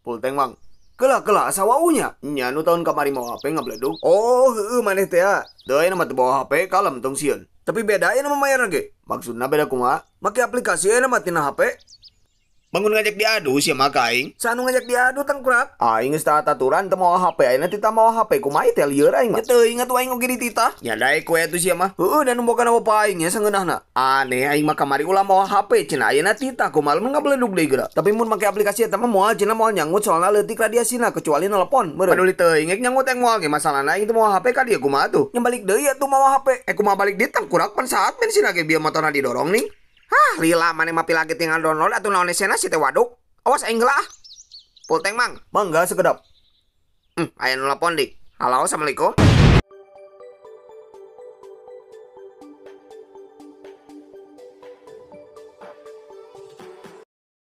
Pulteng mang. Kelak kelak sawaunya. Nyanu tahun kamari mau HP dong? Oh, heuh maneh teh. Teu ya. nama teu bawa HP kalem tong Sion. Tapi beda ya nama mayar ge. Maksudnya beda kuma. Makai aplikasi ya nama tina HP. Bangun ngajak diadu sih mah kaing. Sanu ngajak diadu tengkurak. Aing geus taat aturan teu mau HP ayeuna tita mau HP kumaha teh lieur aing mah. Ya teu ingat aing oge di tita. Ya dae koe atuh sia mah. Heeh dan boga apa aing ya sangeunahna. Aneh aing mah kamari ulah mau HP cenah ayeuna tita kumaha mah ngabledug deui geura. Tapi mun make aplikasi eta mah moal cenah moal nyangut soalna leutik radiasina kecuali nelpon. Paduli teu ingat nyangut yang moal ge masalahna aing teu mau HP ka dieu mah tuh. Nyembalik deui atuh mau HP. Eh mah balik di tengkurak pan saat men sina ge bieu motorna didorong nih. Hah, lila mana mapi lagi tinggal download atau naon esena si teh waduk. Awas enggak lah. Pulteng mang. Mangga sekedap. Hmm, aya nelpon dik. Halo, Assalamualaikum.